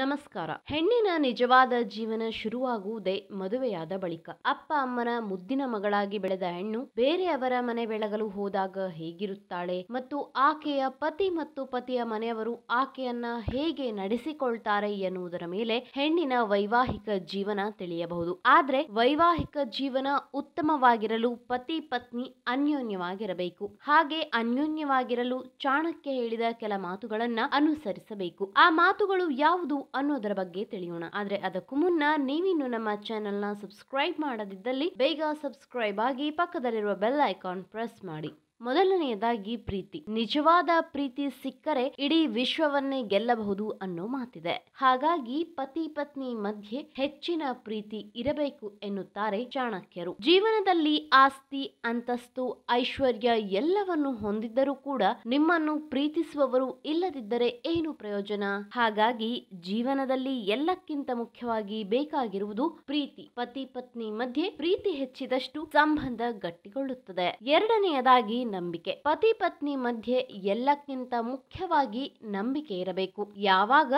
ನಮಸ್ಕಾರ ಹೆಣ್ಣಿನ ನಿಜವಾದ ಜೀವನ ಶುರುವಾಗುವುದೇ ಮದುವೆಯಾದ ಬಳಿಕ ಅಪ್ಪ ಅಮ್ಮನ ಮುದ್ದಿನ ಮಗಳಾಗಿ ಬೆಳೆದ ಹೆಣ್ಣು ಬೇರೆಯವರ ಮನೆ ಬೆಳಗಲು ಹೋದಾಗ ಹೇಗಿರುತ್ತಾಳೆ ಮತ್ತು ಆಕೆಯ ಪತಿ ಮತ್ತು ಪತಿಯ ಮನೆಯವರು ಆಕೆಯನ್ನ ಹೇಗೆ ನಡೆಸಿಕೊಳ್ತಾರೆ ಎನ್ನುವುದರ ಮೇಲೆ ಹೆಣ್ಣಿನ ವೈವಾಹಿಕ ಜೀವನ ತಿಳಿಯಬಹುದು ಆದ್ರೆ ವೈವಾಹಿಕ ಜೀವನ ಉತ್ತಮವಾಗಿರಲು ಪತಿ ಪತ್ನಿ ಅನ್ಯೋನ್ಯವಾಗಿರಬೇಕು ಹಾಗೆ ಅನ್ಯೋನ್ಯವಾಗಿರಲು ಚಾಣಕ್ಯ ಹೇಳಿದ ಕೆಲ ಮಾತುಗಳನ್ನ ಅನುಸರಿಸಬೇಕು ಆ ಮಾತುಗಳು ಯಾವುದು ಅನ್ನೋದರ ಬಗ್ಗೆ ತಿಳಿಯೋಣ ಆದರೆ ಅದಕ್ಕೂ ಮುನ್ನ ನೀವಿನ್ನು ನಮ್ಮ ಚಾನೆಲ್ನ ಸಬ್ಸ್ಕ್ರೈಬ್ ಮಾಡದಿದ್ದಲ್ಲಿ ಬೇಗ ಸಬ್ಸ್ಕ್ರೈಬ್ ಆಗಿ ಪಕ್ಕದಲ್ಲಿರುವ ಬೆಲ್ ಐಕಾನ್ ಪ್ರೆಸ್ ಮಾಡಿ ಮೊದಲನೆಯದಾಗಿ ಪ್ರೀತಿ ನಿಜವಾದ ಪ್ರೀತಿ ಸಿಕ್ಕರೆ ಇಡೀ ವಿಶ್ವವನ್ನೇ ಗೆಲ್ಲಬಹುದು ಅನ್ನೋ ಮಾತಿದೆ ಹಾಗಾಗಿ ಪತಿ ಪತ್ನಿ ಮಧ್ಯೆ ಹೆಚ್ಚಿನ ಪ್ರೀತಿ ಇರಬೇಕು ಎನ್ನುತ್ತಾರೆ ಚಾಣಕ್ಯರು ಜೀವನದಲ್ಲಿ ಆಸ್ತಿ ಅಂತಸ್ತು ಐಶ್ವರ್ಯ ಎಲ್ಲವನ್ನು ಹೊಂದಿದ್ದರೂ ಕೂಡ ನಿಮ್ಮನ್ನು ಪ್ರೀತಿಸುವವರು ಇಲ್ಲದಿದ್ದರೆ ಏನು ಪ್ರಯೋಜನ ಹಾಗಾಗಿ ಜೀವನದಲ್ಲಿ ಎಲ್ಲಕ್ಕಿಂತ ಮುಖ್ಯವಾಗಿ ಬೇಕಾಗಿರುವುದು ಪ್ರೀತಿ ಪತಿ ಪತ್ನಿ ಮಧ್ಯೆ ಪ್ರೀತಿ ಹೆಚ್ಚಿದಷ್ಟು ಸಂಬಂಧ ಗಟ್ಟಿಗೊಳ್ಳುತ್ತದೆ ಎರಡನೆಯದಾಗಿ ನಂಬಿಕೆ ಪತಿ ಪತ್ನಿ ಮಧ್ಯೆ ಎಲ್ಲಕ್ಕಿಂತ ಮುಖ್ಯವಾಗಿ ನಂಬಿಕೆ ಇರಬೇಕು ಯಾವಾಗ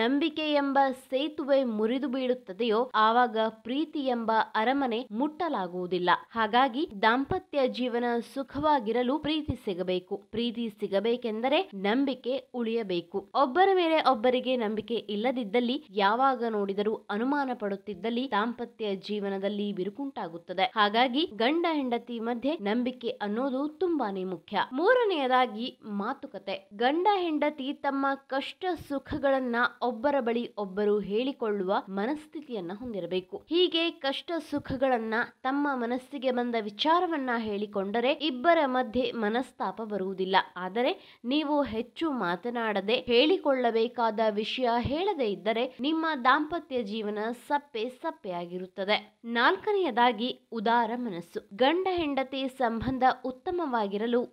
ನಂಬಿಕೆ ಎಂಬ ಸೇತುವೆ ಮುರಿದು ಬೀಳುತ್ತದೆಯೋ ಆವಾಗ ಪ್ರೀತಿ ಎಂಬ ಅರಮನೆ ಮುಟ್ಟಲಾಗುವುದಿಲ್ಲ ಹಾಗಾಗಿ ದಾಂಪತ್ಯ ಜೀವನ ಸುಖವಾಗಿರಲು ಪ್ರೀತಿ ಸಿಗಬೇಕು ಪ್ರೀತಿ ಸಿಗಬೇಕೆಂದರೆ ನಂಬಿಕೆ ಉಳಿಯಬೇಕು ಒಬ್ಬರ ಮೇಲೆ ಒಬ್ಬರಿಗೆ ನಂಬಿಕೆ ಇಲ್ಲದಿದ್ದಲ್ಲಿ ಯಾವಾಗ ನೋಡಿದರೂ ಅನುಮಾನ ಪಡುತ್ತಿದ್ದಲ್ಲಿ ದಾಂಪತ್ಯ ಜೀವನದಲ್ಲಿ ಬಿರುಕುಂಟಾಗುತ್ತದೆ ಹಾಗಾಗಿ ಗಂಡ ಹೆಂಡತಿ ಮಧ್ಯೆ ನಂಬಿಕೆ ಅನ್ನೋದು ತುಂಬಾನೇ ಮುಖ್ಯ ಮೂರನೆಯದಾಗಿ ಮಾತುಕತೆ ಗಂಡ ಹೆಂಡತಿ ತಮ್ಮ ಕಷ್ಟ ಸುಖಗಳನ್ನ ಒಬ್ಬರ ಬಳಿ ಒಬ್ಬರು ಹೇಳಿಕೊಳ್ಳುವ ಮನಸ್ಥಿತಿಯನ್ನ ಹೊಂದಿರಬೇಕು ಹೀಗೆ ಕಷ್ಟ ಸುಖಗಳನ್ನ ತಮ್ಮ ಮನಸ್ಸಿಗೆ ಬಂದ ವಿಚಾರವನ್ನ ಹೇಳಿಕೊಂಡರೆ ಇಬ್ಬರ ಮಧ್ಯೆ ಮನಸ್ತಾಪ ಬರುವುದಿಲ್ಲ ಆದರೆ ನೀವು ಹೆಚ್ಚು ಮಾತನಾಡದೆ ಹೇಳಿಕೊಳ್ಳಬೇಕಾದ ವಿಷಯ ಹೇಳದೇ ಇದ್ದರೆ ನಿಮ್ಮ ದಾಂಪತ್ಯ ಜೀವನ ಸಪ್ಪೆ ಸಪ್ಪೆಯಾಗಿರುತ್ತದೆ ನಾಲ್ಕನೆಯದಾಗಿ ಉದಾರ ಮನಸ್ಸು ಗಂಡ ಹೆಂಡತಿ ಸಂಬಂಧ ಉತ್ತಮವಾಗಿ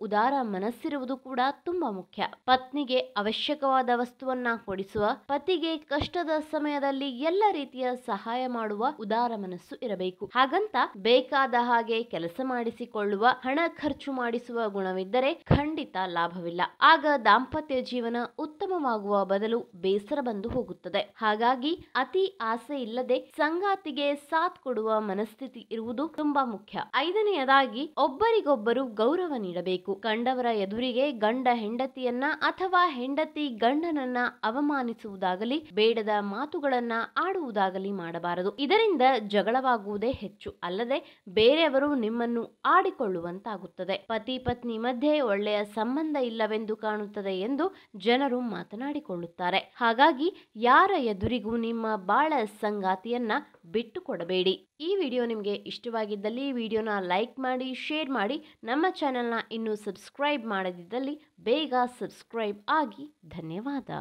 ಉದಾರ ಮನಸ್ಸಿರುವುದು ಕೂಡ ತುಂಬಾ ಮುಖ್ಯ ಪತ್ನಿಗೆ ಅವಶ್ಯಕವಾದ ವಸ್ತುವನ್ನ ಕೊಡಿಸುವ ಪತಿಗೆ ಕಷ್ಟದ ಸಮಯದಲ್ಲಿ ಎಲ್ಲ ರೀತಿಯ ಸಹಾಯ ಮಾಡುವ ಉದಾರ ಮನಸ್ಸು ಇರಬೇಕು ಹಾಗಂತ ಬೇಕಾದ ಹಾಗೆ ಕೆಲಸ ಮಾಡಿಸಿಕೊಳ್ಳುವ ಹಣ ಖರ್ಚು ಮಾಡಿಸುವ ಗುಣವಿದ್ದರೆ ಖಂಡಿತ ಲಾಭವಿಲ್ಲ ಆಗ ದಾಂಪತ್ಯ ಜೀವನ ಉತ್ತಮವಾಗುವ ಬದಲು ಬೇಸರ ಬಂದು ಹೋಗುತ್ತದೆ ಹಾಗಾಗಿ ಅತಿ ಆಸೆ ಇಲ್ಲದೆ ಸಂಗಾತಿಗೆ ಸಾಥ್ ಕೊಡುವ ಮನಸ್ಥಿತಿ ಇರುವುದು ತುಂಬಾ ಮುಖ್ಯ ಐದನೆಯದಾಗಿ ಒಬ್ಬರಿಗೊಬ್ಬರು ಗೌರವ ನೀಡಬೇಕು ಕಂಡವರ ಎದುರಿಗೆ ಗಂಡ ಹೆಂಡತಿಯನ್ನ ಅಥವಾ ಹೆಂಡತಿ ಗಂಡನನ್ನ ಅವಮಾನಿಸುವುದಾಗಲಿ ಬೇಡದ ಮಾತುಗಳನ್ನ ಆಡುವುದಾಗಲಿ ಮಾಡಬಾರದು ಇದರಿಂದ ಜಗಳವಾಗುವುದೇ ಹೆಚ್ಚು ಅಲ್ಲದೆ ಬೇರೆಯವರು ನಿಮ್ಮನ್ನು ಆಡಿಕೊಳ್ಳುವಂತಾಗುತ್ತದೆ ಪತಿ ಪತ್ನಿ ಮಧ್ಯೆ ಒಳ್ಳೆಯ ಸಂಬಂಧ ಇಲ್ಲವೆಂದು ಕಾಣುತ್ತದೆ ಎಂದು ಜನರು ಮಾತನಾಡಿಕೊಳ್ಳುತ್ತಾರೆ ಹಾಗಾಗಿ ಯಾರ ಎದುರಿಗೂ ನಿಮ್ಮ ಬಾಳ ಸಂಗಾತಿಯನ್ನ ಬಿಟ್ಟು ಕೊಡಬೇಡಿ ಈ ವಿಡಿಯೋ ನಿಮಗೆ ಇಷ್ಟವಾಗಿದ್ದಲ್ಲಿ ವಿಡಿಯೋನ ಲೈಕ್ ಮಾಡಿ ಶೇರ್ ಮಾಡಿ ನಮ್ಮ ಚಾನೆಲ್ನ ಇನ್ನೂ ಸಬ್ಸ್ಕ್ರೈಬ್ ಮಾಡದಿದ್ದಲ್ಲಿ ಬೇಗ ಸಬ್ಸ್ಕ್ರೈಬ್ ಆಗಿ ಧನ್ಯವಾದ